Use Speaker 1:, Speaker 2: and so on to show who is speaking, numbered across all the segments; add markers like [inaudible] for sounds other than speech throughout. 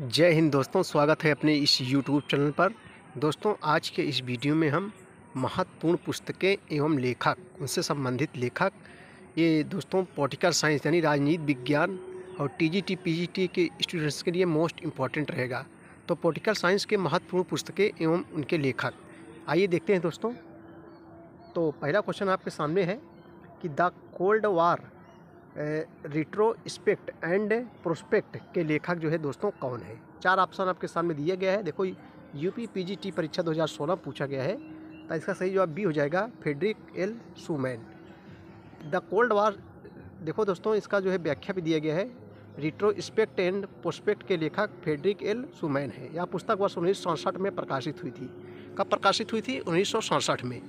Speaker 1: जय हिंद दोस्तों स्वागत है अपने इस यूट्यूब चैनल पर दोस्तों आज के इस वीडियो में हम महत्वपूर्ण पुस्तकें एवं लेखक उनसे संबंधित लेखक ये दोस्तों पॉलिटिकल साइंस यानी राजनीति विज्ञान और T T G P G T के स्टूडेंट्स के लिए मोस्ट इम्पॉर्टेंट रहेगा तो पॉलिटिकल साइंस के महत्वपूर्ण पुस्तकें एवं उनके लेखक आइए देखते हैं दोस्तों तो पहला क्वेश्चन आपके सामने है कि the cold war retrospect and prospect के लेखक जो है दोस्तों कौन है चार ऑप्शन आपके सामने दिया गया है देखो यूपी पीजीटी परीक्षा 2016 पूछा गया है तो इसका सही जवाब बी हो जाएगा Frederick L Schuman the cold war देखो दोस्तों इसका जो है व्याख्या भी दिया गया है रिट्रोस्पेक्ट एंड प्रोस्पेक्ट के लेखक फेडरिक एल सुमैन है यह पुस्तक वर्ष उन्नीस में प्रकाशित हुई थी कब प्रकाशित हुई थी उन्नीस में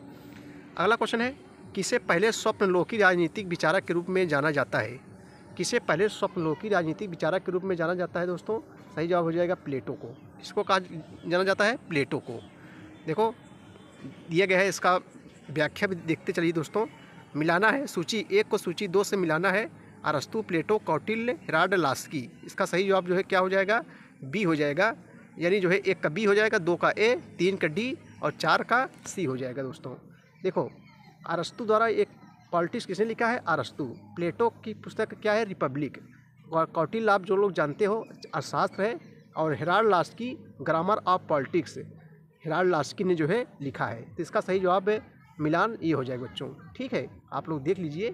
Speaker 1: अगला क्वेश्चन है किसे पहले स्वप्नलोकी राजनीतिक विचारक के रूप में जाना जाता है किसे पहले स्वप्नलोकी राजनीतिक विचारक के रूप में जाना जाता है दोस्तों सही जवाब हो जाएगा प्लेटो को इसको कहा जाना जाता है प्लेटो को देखो दिया गया है इसका व्याख्या भी देखते चलिए दोस्तों मिलाना है सूची एक को सूची दो से मिलाना है अरस्तु प्लेटो कौटिल्य हिराड लास्की इसका सही जवाब जो है क्या हो जाएगा बी हो जाएगा यानी जो है एक का बी हो जाएगा दो का ए तीन का डी और चार का सी हो जाएगा दोस्तों देखो अरस्तु द्वारा एक पॉलिटिक्स किसने लिखा है अरस्तु प्लेटो की पुस्तक क्या है रिपब्लिक और कौटिल आप जो लोग जानते हो अर्थशास्त्र है और Harold Laski grammar of politics Harold Laski ने जो है लिखा है तो इसका सही जवाब है मिलान ये हो जाएगा बच्चों ठीक है आप लोग देख लीजिए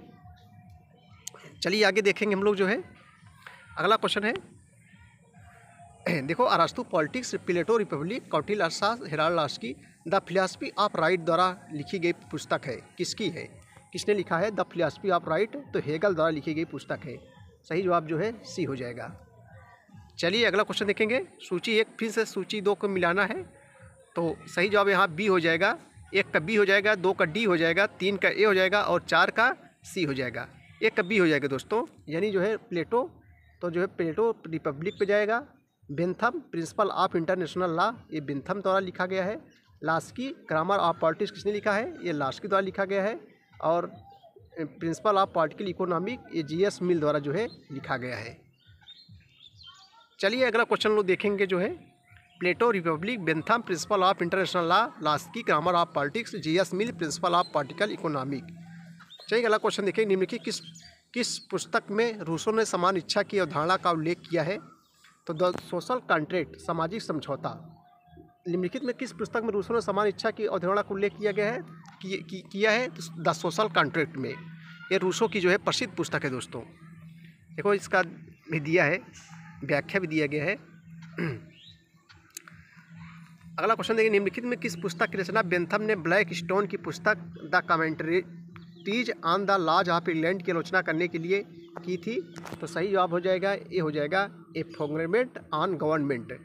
Speaker 1: चलिए आगे देखेंगे हम लोग जो है अगला क्वेश्चन है [clears throat] देखो अरास्तु politics Plato republic Kautilya Arthashastra की द फिलासफी ऑफ राइट द्वारा लिखी गई पुस्तक है किसकी है किसने लिखा है द फिलासफी ऑफ राइट तो हेगल द्वारा लिखी गई पुस्तक है सही जवाब जो है सी हो जाएगा चलिए अगला क्वेश्चन देखेंगे सूची एक फिर से सूची दो को मिलाना है तो सही जवाब यहाँ बी हो जाएगा एक का बी हो जाएगा दो का डी हो जाएगा तीन का ए हो जाएगा और चार का सी हो जाएगा एक का बी हो जाएगा दोस्तों यानी जो है प्लेटो तो जो है प्लेटो रिपब्लिक पे जाएगा Bentham principle of international law ये बेंथम द्वारा लिखा गया है लास्की ग्रामर ऑफ पॉलिटिक्स किसने लिखा है ये लास्की द्वारा लिखा गया है और प्रिंसिपल ऑफ पॉलिटिकल इकोनॉमिक ये जी एस मिल द्वारा जो है लिखा गया है चलिए अगला क्वेश्चन लोग देखेंगे जो है Plato republic Bentham principle of international law Laski grammar of politics J S Mill principle of political economic चलिए अगला क्वेश्चन देखेंगे निम्नलिखित किस किस पुस्तक में रूसों ने समान इच्छा की अवधारणा का उल्लेख किया है तो द सोशल कॉन्ट्रैक्ट सामाजिक समझौता निम्नलिखित में किस पुस्तक में रूसों ने समान इच्छा की अवधारणा का उल्लेख किया गया है कि, कि, किया है तो द सोशल कॉन्ट्रैक्ट में ये रूसों की जो है प्रसिद्ध पुस्तक है दोस्तों देखो इसका भी दिया है व्याख्या भी दिया गया है अगला क्वेश्चन देखिए निम्नलिखित में किस पुस्तक की रचना बेंथम ने ब्लैक स्टोन की पुस्तक the commentaries on the laws of England की आलोचना करने के लिए की थी तो सही जवाब हो जाएगा ये हो जाएगा ए फोग्रेमेंट ऑन गवर्नमेंट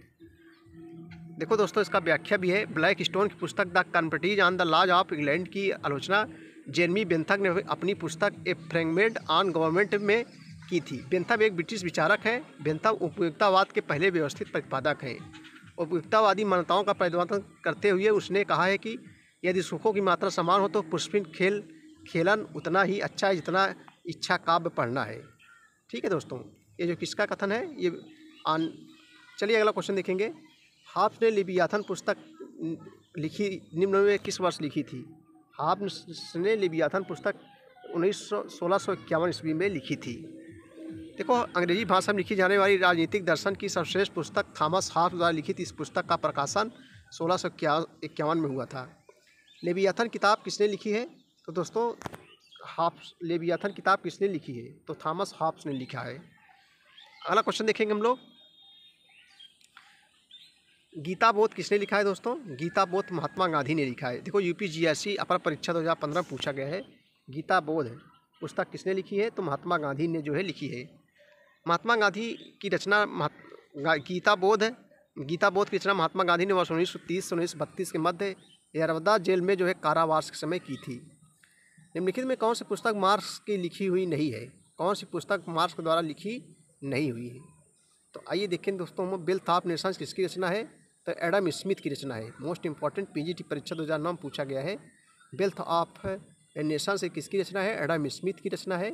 Speaker 1: देखो दोस्तों इसका व्याख्या भी है ब्लैक स्टोन की पुस्तक the commentaries on the laws of England की आलोचना जेनमी बेंथक ने अपनी पुस्तक ए फ्रेगमेंट ऑन गवर्नमेंट में की थी बेंथम एक ब्रिटिश विचारक है बेंथम उपयोगितावाद के पहले व्यवस्थित प्रतिपादक हैं उपयोगतावादी मान्यताओं का परिवर्तन करते हुए उसने कहा है कि यदि सुखों की मात्रा समान हो तो पुष्पिन खेल खेलन उतना ही अच्छा है जितना इच्छा काव्य पढ़ना है ठीक है दोस्तों ये जो किसका कथन है ये आन चलिए अगला क्वेश्चन देखेंगे हाफ ने लिबियाथन पुस्तक लिखी निम्न में किस वर्ष लिखी थी हाफ ने लिबियाथन पुस्तक उन्नीस सौ सोलह सौ इक्यावन ईस्वी में लिखी थी देखो अंग्रेजी भाषा में लिखी जाने वाली राजनीतिक दर्शन की सर्वश्रेष्ठ पुस्तक थॉमस हाफ द्वारा लिखित इस पुस्तक का प्रकाशन सोलह सौ इक्यावन में हुआ था लेबियाथन किताब किसने लिखी है तो दोस्तों हाफ्स लेबियाथन किताब किसने लिखी है तो थॉमस हाफ्स ने लिखा है अगला क्वेश्चन देखेंगे हम लोग गीता बोध किसने लिखा है दोस्तों गीता बोध महात्मा गांधी ने लिखा है देखो यूपीजीएससी अपर परीक्षा 2015 पूछा गया है गीता बोध पुस्तक किसने लिखी है तो महात्मा गांधी ने जो है लिखी है महात्मा गांधी की रचना गीता बोध गीता बोध की रचना महात्मा गांधी ने वर्ष उन्नीस सौ तीस से उन्नीस बत्तीस के मध्य यरवदा जेल में जो है कारावास के समय की थी निम्नलिखित में कौन सी पुस्तक मार्क्स की लिखी हुई नहीं है कौन सी पुस्तक मार्क्स के द्वारा लिखी नहीं हुई है तो आइए देखें दोस्तों हम बिल थाप नेशंस किसकी रचना है तो एडम स्मिथ की रचना है मोस्ट इंपॉर्टेंट पीजीटी परीक्षा दो हज़ार नौ में पूछा गया है वेल्थ ऑफ नेशन से किसकी रचना है एडम स्मिथ की रचना है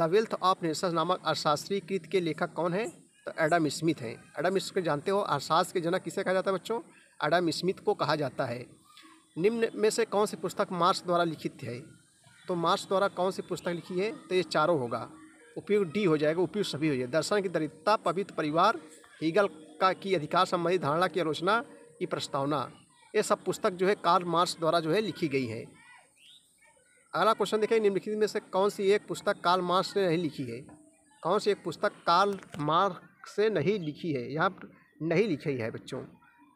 Speaker 1: द वेल्थ ऑफ नेशन नामक अर्थशास्त्री कृत के लेखक कौन है तो एडम स्मिथ हैं एडम स्मिथ जानते हो अर्थशास्त्र के जनक किसे कहा जाता है बच्चों एडम स्मिथ को कहा जाता है निम्न में से कौन सी पुस्तक मार्क्स द्वारा लिखित है तो मार्क्स द्वारा कौन सी पुस्तक लिखी है तो ये चारों होगा उपयुक्त डी हो जाएगा उपयुक्त सभी हो जाएगा दर्शन की दरिद्रता पवित्र परिवार हीगल का की अधिकार संबंधी धारणा की आलोचना की प्रस्तावना ये सब पुस्तक जो है कार्ल मार्क्स द्वारा जो है लिखी गई है अगला क्वेश्चन देखें निम्नलिखित में से कौन सी एक पुस्तक कार्ल मार्क्स ने नहीं लिखी है कौन सी एक पुस्तक कार्ल मार्क्स से नहीं लिखी है यहाँ नहीं लिखी है बच्चों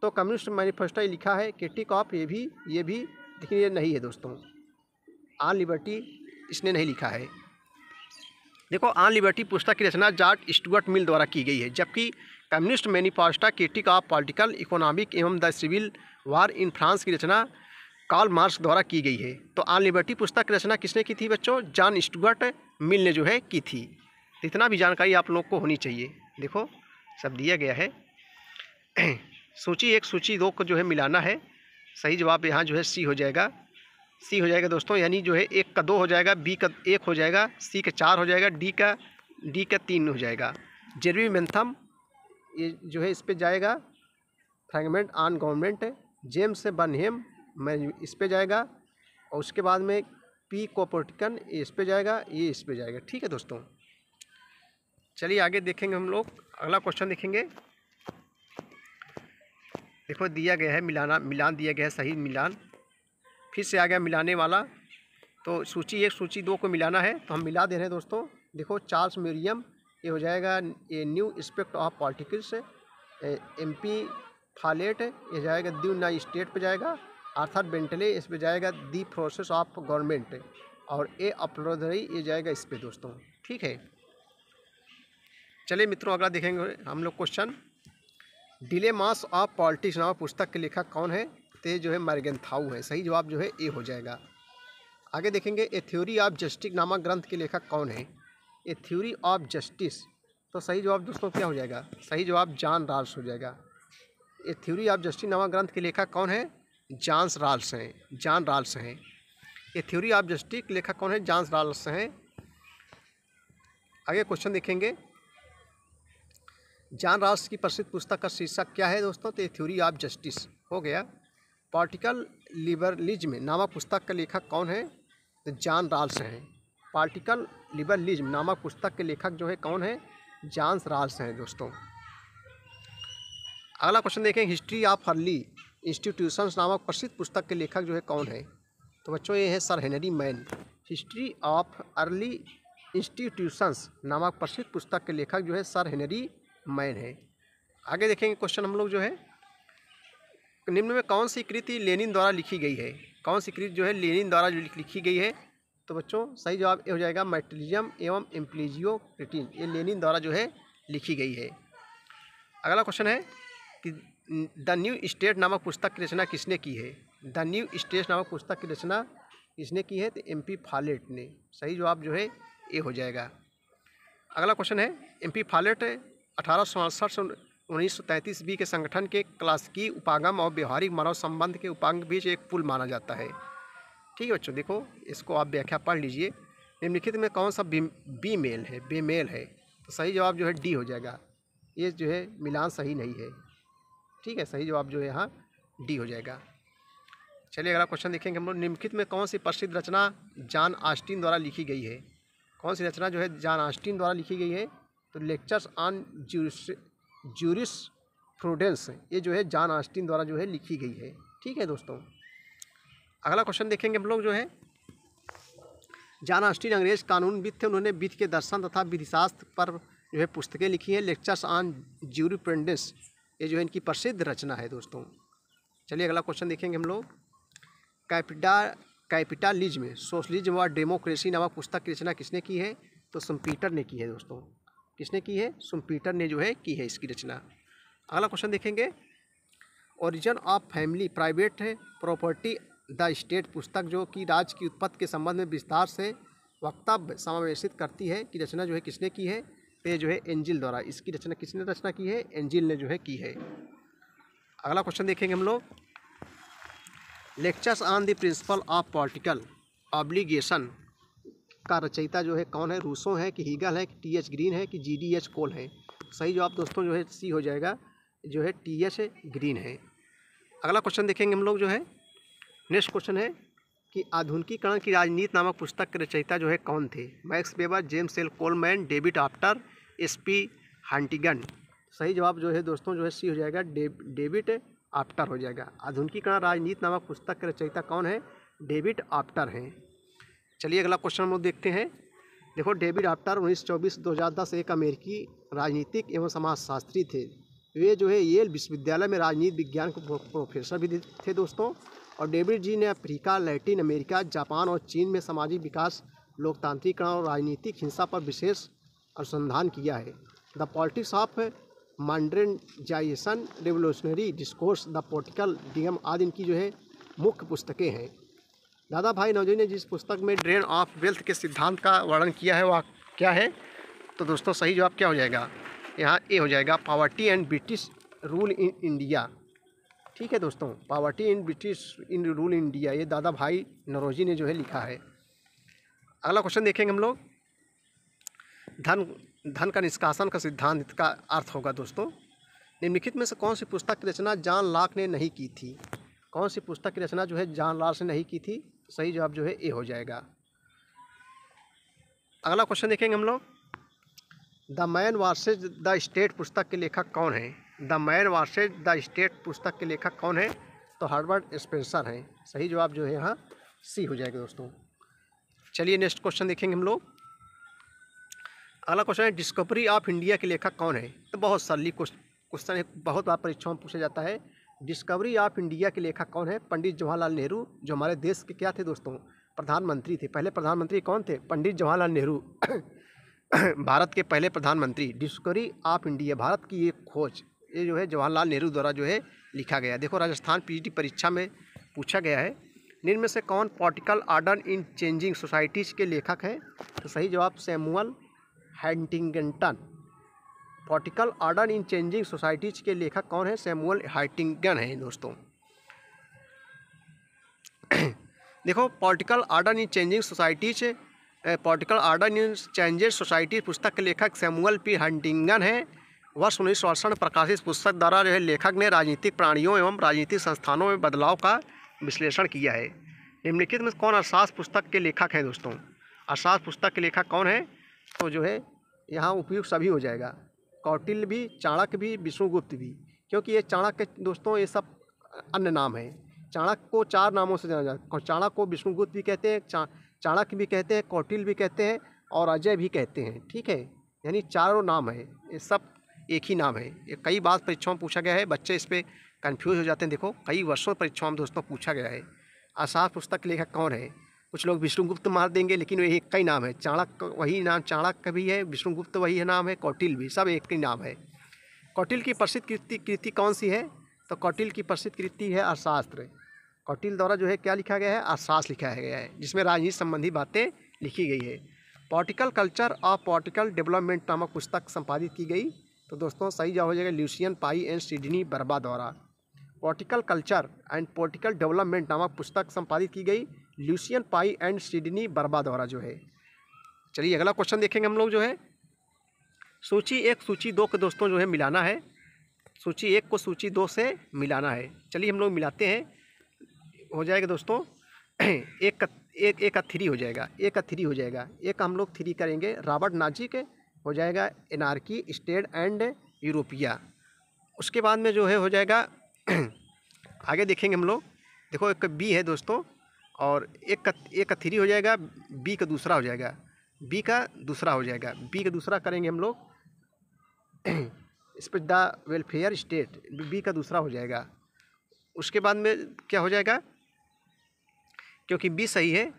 Speaker 1: तो कम्युनिस्ट मैनिफेस्टो लिखा है क्रिटिक ऑफ ये भी ये भी लेकिन ये नहीं है दोस्तों आन लिबर्टी इसने नहीं लिखा है देखो आन लिबर्टी पुस्तक की रचना जॉर्ज स्टुअर्ट मिल द्वारा की गई है जबकि communist manifesto critique of political economic एवं the civil war in France की रचना कार्ल मार्क्स द्वारा की गई है तो आन लिबर्टी पुस्तक की रचना किसने की थी बच्चों जॉन स्टुअर्ट मिल ने जो है की थी तो इतना भी जानकारी आप लोग को होनी चाहिए देखो सब दिया गया है [clears throat] सूची एक सूची दो को जो है मिलाना है सही जवाब यहाँ जो है सी हो जाएगा सी हो जाएगा दोस्तों यानी जो है एक का दो हो जाएगा बी का एक हो जाएगा सी का चार हो जाएगा डी का डी का तीन हो जाएगा जेरवी मैंथम ये जो है इस पर जाएगा फ्रेगमेंट आन गवर्नमेंट जेम्स बर्नहेम इस पर जाएगा और उसके बाद में पी कोपोटिकन इस पर जाएगा ये इस पर जाएगा ठीक है दोस्तों चलिए आगे देखेंगे हम लोग अगला क्वेश्चन देखेंगे देखो दिया गया है मिलाना मिलान दिया गया है सही मिलान फिर से आ गया मिलाने वाला तो सूची एक सूची दो को मिलाना है तो हम मिला दे रहे हैं दोस्तों देखो चार्ल्स मेरियम ये हो जाएगा ये new aspect of politics M P Follett ये जाएगा दी ना स्टेट पे जाएगा आर्थर बेंटले इस पे जाएगा दी प्रोसेस ऑफ गवर्नमेंट और ए अपलोधरी ये जाएगा इस पर दोस्तों ठीक है चलिए मित्रों अगला देखेंगे हम लोग question dilemmas of politics नाम पुस्तक के लेखक कौन है सकते जो है मैरगेंथाउ है सही जवाब जो है ए हो जाएगा आगे देखेंगे ए थ्योरी ऑफ जस्टिस नामक ग्रंथ के लेखक कौन है ए थ्योरी ऑफ जस्टिस तो सही जवाब दोस्तों क्या हो जाएगा सही जवाब जान राल्स हो जाएगा ए थ्योरी ऑफ जस्टिस नामक ग्रंथ के लेखक कौन है जान्स राल्स हैं जान राल्स हैं ए थ्योरी ऑफ जस्टिस लेखक कौन है जान्स राल्स हैं आगे क्वेश्चन देखेंगे जान राल्स की प्रसिद्ध पुस्तक का शीर्षक क्या है दोस्तों तो ए थ्योरी ऑफ जस्टिस हो गया पार्टिकल लिबरलिज्म नामक पुस्तक के लेखक कौन है तो राल्स हैं पार्टिकल लिबरलिज्म नामक पुस्तक के लेखक जो है कौन है जॉन्स राल्स हैं दोस्तों अगला क्वेश्चन देखें हिस्ट्री ऑफ अर्ली इंस्टीट्यूशंस नामक प्रसिद्ध पुस्तक के लेखक जो है कौन है तो बच्चों ये है sir Henry Maine history of early institutions नामक प्रसिद्ध पुस्तक के लेखक जो है सर हेनरी मैन है आगे देखेंगे क्वेश्चन हम लोग जो है निम्न में कौन सी कृति लेनिन द्वारा लिखी गई है कौन सी कृति जो है लेनिन द्वारा लिखी गई है तो बच्चों सही जवाब ये हो जाएगा मेटलिज्म एवं एम्प्लीजियो क्रिटिन ये लेनिन द्वारा जो है लिखी गई है अगला क्वेश्चन है कि द न्यू स्टेट नामक पुस्तक की रचना किसने की है द न्यू स्टेट नामक पुस्तक की रचना किसने की है तो एम पी फालेट ने सही जवाब जो है ये हो जाएगा अगला क्वेश्चन है एम पी फालेट अठारह सौ अड़सठ उन्नीस बी के संगठन के क्लासिकी उपागम और व्यवहारिक मानव संबंध के उपांग बीच एक पुल माना जाता है ठीक है बच्चों देखो इसको आप व्याख्या पढ़ लीजिए निम्नलिखित में कौन सा बी, बी मेल है बे मेल है तो सही जवाब जो है डी हो जाएगा ये जो है मिलान सही नहीं है ठीक है सही जवाब जो है यहाँ डी हो जाएगा चलिए अगला क्वेश्चन देखेंगे हम लोग निम्नलिखित में कौन सी प्रसिद्ध रचना जान आस्टिन द्वारा लिखी गई है कौन सी रचना जो है जान आस्टिन द्वारा लिखी गई है तो लेक्चर्स ऑन ज्यूरिस प्रूडेंस ये जो है जान आस्टिन द्वारा जो है लिखी गई है ठीक है दोस्तों अगला क्वेश्चन देखेंगे हम लोग जो है जान आस्टिन अंग्रेज कानून कानूनविद थे उन्होंने वित्त के दर्शन तथा विधिशास्त्र पर जो है पुस्तकें लिखी हैं लेक्चर्स ऑन ज्यूरिप्रेंडेंस ये जो है इनकी प्रसिद्ध रचना है दोस्तों चलिए अगला क्वेश्चन देखेंगे हम लोग कैपिटा कैपिटालिज्म सोशलिज्म व डेमोक्रेसी नामक पुस्तक की रचना किसने की है तो सम्पीटर ने की है दोस्तों किसने की है सुमपीटर ने जो है की है इसकी रचना अगला क्वेश्चन देखेंगे origin of family private property the state पुस्तक जो कि राज्य की उत्पत्ति के संबंध में विस्तार से वक्तव्य समावेशित करती है कि रचना जो है किसने की है तो जो है एंजिल द्वारा इसकी रचना किसने रचना की है एंजिल ने जो है की है अगला क्वेश्चन देखेंगे हम लोग lectures on the principle of political obligation इसका रचयिता जो है कौन है रूसो है कि हीगल है कि टी एच ग्रीन है कि जी डी एच कोल है सही जवाब दोस्तों जो है सी हो जाएगा जो है टी एच ग्रीन है अगला क्वेश्चन देखेंगे हम लोग जो है नेक्स्ट क्वेश्चन है कि आधुनिकीकरण की राजनीति नामक पुस्तक के रचयिता जो है कौन थे Max Weber James L Coleman David Apter S P Huntington सही जवाब जो है दोस्तों जो है सी हो जाएगा डेविड आफ्टर हो जाएगा आधुनिकीकरण राजनीति नामक पुस्तक के रचयिता कौन है डेविड आफ्टर हैं चलिए अगला क्वेश्चन हम लोग देखते हैं देखो डेविड आफ्टर उन्नीस चौबीस दो हज़ार दस एक अमेरिकी राजनीतिक एवं समाजशास्त्री थे वे जो है येल विश्वविद्यालय में राजनीति विज्ञान के प्रोफेसर भी थे दोस्तों और डेविड जी ने अफ्रीका लैटिन अमेरिका जापान और चीन में सामाजिक विकास लोकतांत्रिकरण और राजनीतिक हिंसा पर विशेष अनुसंधान किया है the politics of modernization revolutionary discourse the political DM आदि इनकी जो है मुख्य पुस्तकें हैं दादा भाई नवजी ने जिस पुस्तक में ड्रेन ऑफ वेल्थ के सिद्धांत का वर्णन किया है वह क्या है तो दोस्तों सही जवाब क्या हो जाएगा यहाँ ए हो जाएगा poverty and British rule in India ठीक है दोस्तों poverty in British in rule India ये दादा भाई नरोजी ने जो है लिखा है अगला क्वेश्चन देखेंगे हम लोग धन धन का निष्कासन का सिद्धांत का अर्थ होगा दोस्तों निम्नलिखित में से कौन सी पुस्तक की रचना जान लाख ने नहीं की थी कौन सी पुस्तक की रचना जो है जान लाल से नहीं की थी सही जवाब जो है ए हो जाएगा अगला क्वेश्चन देखेंगे हम लोग the man versus the state पुस्तक के लेखक कौन है the man versus the state पुस्तक के लेखक कौन है तो हार्वर्ड स्पेंसर हैं सही जवाब जो है यहाँ सी हो जाएगा दोस्तों चलिए नेक्स्ट क्वेश्चन देखेंगे हम लोग अगला क्वेश्चन है डिस्कवरी ऑफ इंडिया के लेखक कौन है तो बहुत सरली क्वेश्चन है बहुत बार परीक्षाओं में पूछा जाता है डिस्कवरी ऑफ इंडिया के लेखक कौन है पंडित जवाहरलाल नेहरू जो हमारे देश के क्या थे दोस्तों प्रधानमंत्री थे पहले प्रधानमंत्री कौन थे पंडित जवाहरलाल नेहरू [coughs] भारत के पहले प्रधानमंत्री डिस्कवरी ऑफ इंडिया भारत की ये खोज ये जो है जवाहरलाल नेहरू द्वारा जो है लिखा गया देखो राजस्थान पी परीक्षा में पूछा गया है निम्न में से कौन political order in changing societies के लेखक हैं तो सही जवाब Samuel Huntington political order in changing societies के लेखक कौन है सैमुअल हाइटिंगन है दोस्तों [clears throat] देखो political order in changing societies political order in changes society पुस्तक के लेखक सैमुअल पी हंटिंगन है वर्ष उन्नीस सौ प्रकाशित पुस्तक द्वारा जो है लेखक ने राजनीतिक प्राणियों एवं राजनीतिक संस्थानों में बदलाव का विश्लेषण किया है निम्नलिखित में कौन अर्शास पुस्तक के लेखक हैं दोस्तों अरसास पुस्तक के लेखक कौन है तो जो है यहाँ उपयुक्त सभी हो जाएगा कौटिल भी चाणक्य भी विष्णुगुप्त भी क्योंकि ये चाणक्य दोस्तों ये सब अन्य नाम है चाणक्य को चार नामों से जाना जाता है चाणक्य को विष्णुगुप्त भी कहते हैं चा चाणक्य भी कहते हैं कौटिल भी कहते हैं और अजय भी कहते हैं ठीक है यानी चारों नाम है ये सब एक ही नाम है ये कई बार परीक्षाओं में पूछा गया है बच्चे इस पर कन्फ्यूज हो जाते हैं देखो कई वर्षों परीक्षाओं में दोस्तों पूछा गया है आसार पुस्तक लेखक कौन है कुछ लोग विष्णुगुप्त मार देंगे लेकिन वह एक का ही नाम है चाणक वही नाम चाणक्य भी है विष्णुगुप्त वही है नाम है कौटिल भी सब एक ही नाम है कौटिल की प्रसिद्ध कृति कृति कौन सी है तो कौटिल की प्रसिद्ध कृति है अर्थशास्त्र कौटिल द्वारा जो है क्या लिखा गया है अर्थशास्त्र लिखा गया है जिसमें राजनीति संबंधी बातें लिखी गई है पॉलिटिकल कल्चर और पॉलिटिकल डेवलपमेंट नामक पुस्तक संपादित की गई तो दोस्तों सही जवाब हो जाएगा ल्यूसियन पाई एंड सिडनी बर्बा द्वारा political culture and political development नामक पुस्तक संपादित की गई ल्यूसियन पाई एंड सिडनी बर्बा द्वारा जो है चलिए अगला क्वेश्चन देखेंगे हम लोग जो है सूची एक सूची दो के दोस्तों जो है मिलाना है सूची एक को सूची दो से मिलाना है चलिए हम लोग मिलाते हैं हो जाएगा दोस्तों [clears throat] एक का एक एक का थ्री हो जाएगा एक का थ्री हो जाएगा एक हम लोग थ्री करेंगे रॉबर्ट नाजिक हो जाएगा एनार्की स्टेट एंड यूरोपिया उसके बाद में जो है हो जाएगा [clears throat] आगे देखेंगे हम लोग देखो एक बी है दोस्तों और एक का ए का थ्री हो जाएगा बी का दूसरा हो जाएगा बी का दूसरा हो जाएगा बी का दूसरा करेंगे हम लोग [clears throat] स्पिट द वेलफेयर स्टेट बी का दूसरा हो जाएगा उसके बाद में क्या हो जाएगा क्योंकि बी सही है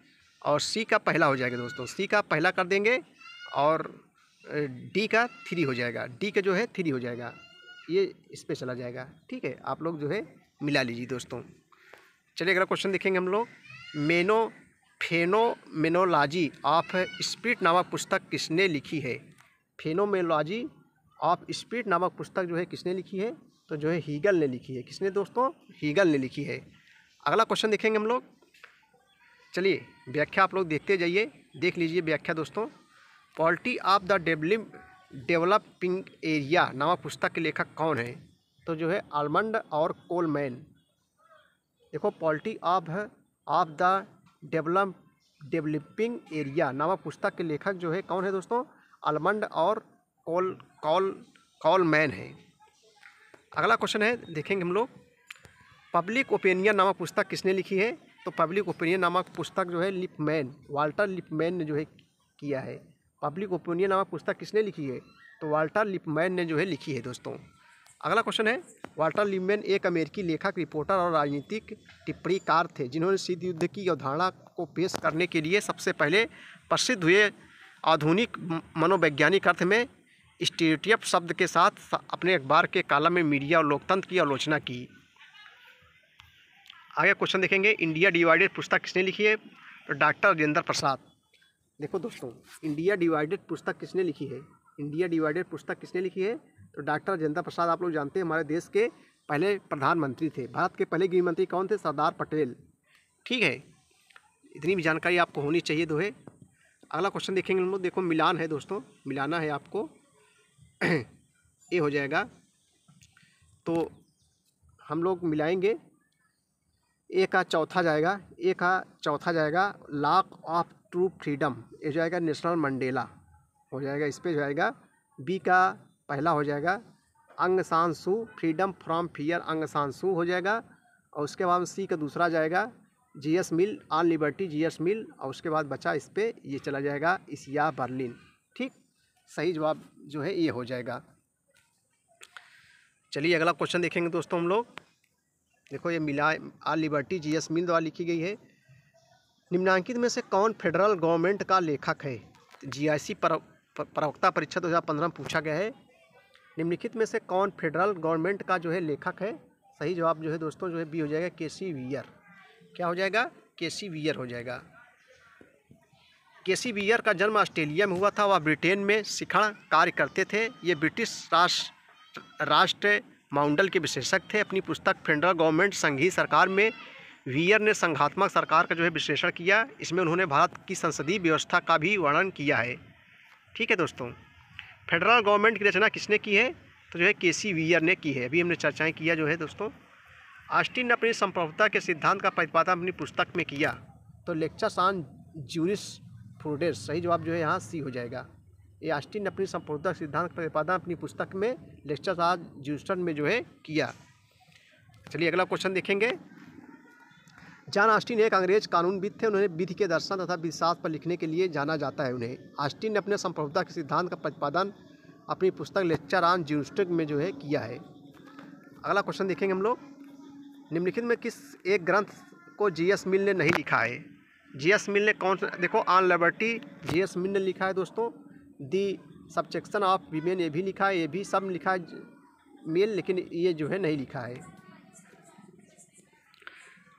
Speaker 1: और सी का पहला हो जाएगा दोस्तों सी का पहला कर देंगे और डी का थ्री हो जाएगा डी का जो है थ्री हो जाएगा ये इस पर चला जाएगा ठीक है आप लोग जो है मिला लीजिए दोस्तों चलिए अगला क्वेश्चन देखेंगे हम लोग मेनो फेनोमेनोलॉजी ऑफ स्पीड नामक पुस्तक किसने लिखी है फेनोमेनोलॉजी ऑफ स्पीड नामक पुस्तक जो है किसने लिखी है तो जो है हीगल ने लिखी है किसने दोस्तों हीगल ने लिखी है अगला क्वेश्चन देखेंगे हम लोग चलिए व्याख्या आप लोग देखते जाइए देख लीजिए व्याख्या दोस्तों polity of the develop developing area नामक पुस्तक के लेखक कौन है तो जो है आलमंड और कोलमैन देखो polity of of the develop developing area नामक पुस्तक के लेखक जो है कौन है दोस्तों अलमंड और कॉल कॉल कॉल मैन है अगला क्वेश्चन है देखेंगे हम लोग पब्लिक ओपिनियन नामक पुस्तक किसने लिखी है तो पब्लिक ओपिनियन नामक पुस्तक जो है लिपमैन वाल्टर लिपमैन ने जो है किया है पब्लिक ओपिनियन नामक पुस्तक किसने लिखी है तो वाल्टर लिपमैन ने जो है लिखी है दोस्तों अगला क्वेश्चन है वाल्टर लिम्बेन एक अमेरिकी लेखक रिपोर्टर और राजनीतिक टिप्पणीकार थे जिन्होंने सिद्ध युद्ध की अवधारणा को पेश करने के लिए सबसे पहले प्रसिद्ध हुए आधुनिक मनोवैज्ञानिक अर्थ में स्टेटियप शब्द के साथ अपने अखबार के कालम में मीडिया और लोकतंत्र की आलोचना की आगे क्वेश्चन देखेंगे इंडिया डिवाइडेड पुस्तक किसने लिखी है तो डॉक्टर राजेंद्र प्रसाद देखो दोस्तों इंडिया डिवाइडेड पुस्तक किसने लिखी है इंडिया डिवाइडेड पुस्तक किसने लिखी है तो डॉक्टर राजेंद्र प्रसाद आप लोग जानते हैं हमारे देश के पहले प्रधानमंत्री थे भारत के पहले गृह मंत्री कौन थे सरदार पटेल ठीक है इतनी भी जानकारी आपको होनी चाहिए दोहे अगला क्वेश्चन देखेंगे हम लोग देखो मिलान है दोस्तों मिलाना है आपको [clears throat] ये हो जाएगा तो हम लोग मिलाएंगे ए का चौथा जाएगा ए का चौथा जाएगा लाक ऑफ ट्रू फ्रीडम ये जाएगा नेशनल मंडेला हो जाएगा इस पर जाएगा बी का पहला हो जाएगा अंग सांसु फ्रीडम फ्रॉम फियर अंग सांसु हो जाएगा और उसके बाद सी का दूसरा जाएगा J S Mill on liberty J S Mill और उसके बाद बचा इस पर ये चला जाएगा इसिया बर्लिन ठीक सही जवाब जो है ये हो जाएगा चलिए अगला क्वेश्चन देखेंगे दोस्तों हम लोग देखो ये मिला आ लिबर्टी जी एस मिल द्वारा लिखी गई है निम्नांकित में से कौन फेडरल गवर्नमेंट का लेखक है जीआईसी आई सी प्रवक्ता परीक्षा दो हज़ार पंद्रह में पूछा गया है निम्नलिखित में से कौन फेडरल गवर्नमेंट का जो है लेखक है सही जवाब जो है दोस्तों जो है बी हो जाएगा के सी वीयर क्या हो जाएगा के सी वीयर हो जाएगा के सी वीयर का जन्म ऑस्ट्रेलिया में हुआ था वह ब्रिटेन में शिक्षण कार्य करते थे ये ब्रिटिश राष्ट्र राष्ट्र माउंडल के विशेषक थे अपनी पुस्तक फेडरल गवर्नमेंट संघीय सरकार में वीयर ने संघात्मक सरकार का जो है विश्लेषण किया इसमें उन्होंने भारत की संसदीय व्यवस्था का भी वर्णन किया है ठीक है दोस्तों फेडरल गवर्नमेंट की रचना किसने की है तो जो है के सी वीयर ने की है अभी हमने चर्चाएँ किया जो है दोस्तों आस्टिन ने अपनी संप्रभुता के सिद्धांत का प्रतिपादन अपनी पुस्तक में किया तो लेक्चर ऑन ज्यूरिस फ्रोडेस सही जवाब जो है यहाँ सी हो जाएगा ये आस्टिन ने अपनी संप्रभुता सिद्धांत का प्रतिपादन अपनी पुस्तक में लेक्चर आज जूस्टन में जो है किया चलिए अगला क्वेश्चन देखेंगे जॉन आस्टिन एक अंग्रेज कानूनविद थे उन्हें विधि के दर्शन तथा विश्वास पर लिखने के लिए जाना जाता है उन्हें आस्टिन ने अपने संप्रभुता के सिद्धांत का प्रतिपादन अपनी पुस्तक लेक्चर ऑन जूस्टिक में जो है किया है अगला क्वेश्चन देखेंगे हम लोग निम्नलिखित में किस एक ग्रंथ को जी एस मिल ने नहीं लिखा है जी एस मिल ने कौन सा देखो on liberty J S Mill ने लिखा है दोस्तों दी सबसेक्शन ऑफ वीमेन ये भी लिखा है ये भी सब लिखा है मेल लेकिन ये जो है नहीं लिखा है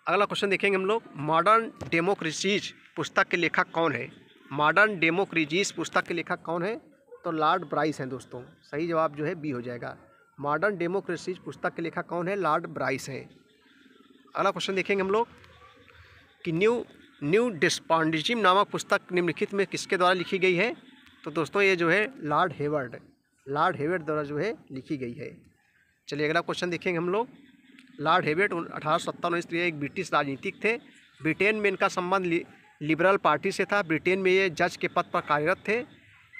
Speaker 1: अगला क्वेश्चन देखेंगे हम लोग मॉडर्न डेमोक्रेसीज पुस्तक के लेखक कौन है मॉडर्न डेमोक्रेजीज पुस्तक के लेखक कौन है तो लॉर्ड ब्राइस हैं दोस्तों सही जवाब जो है बी हो जाएगा मॉडर्न डेमोक्रेसीज पुस्तक के लेखक कौन है लॉर्ड ब्राइस हैं अगला क्वेश्चन देखेंगे हम लोग कि न्यू न्यू डिस्पॉन्डिजिम नामक पुस्तक निम्नलिखित में किसके द्वारा लिखी गई है तो दोस्तों ये जो है लॉर्ड हेवर्ड लॉर्ड हेवर्ड द्वारा जो है लिखी गई है चलिए अगला क्वेश्चन देखेंगे हम लोग लॉर्ड हेबेट अठारह सत्तावन ईस्वी एक ब्रिटिश राजनीतिक थे ब्रिटेन में इनका संबंध लि, लिबरल पार्टी से था ब्रिटेन में ये जज के पद पर कार्यरत थे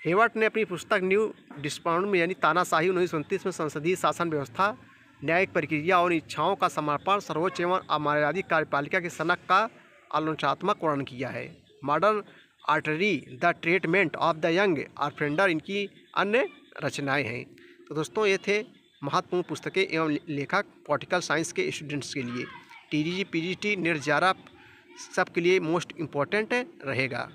Speaker 1: हेवर्ट ने अपनी पुस्तक न्यू डिस्पाउंड में यानी तानाशाही उन्नीस में संसदीय शासन व्यवस्था न्यायिक प्रक्रिया और इच्छाओं का समर्पण सर्वोच्च एवं अमर्यादित कार्यपालिका की सनक का आलोचनात्मक वर्णन किया है modern artery the treatment of the young offender इनकी अन्य रचनाएं हैं तो दोस्तों ये थे महत्वपूर्ण पुस्तकें एवं लेखक पॉलिटिकल साइंस के स्टूडेंट्स के लिए T G P G T निर्जारा सबके लिए मोस्ट इम्पॉर्टेंट रहेगा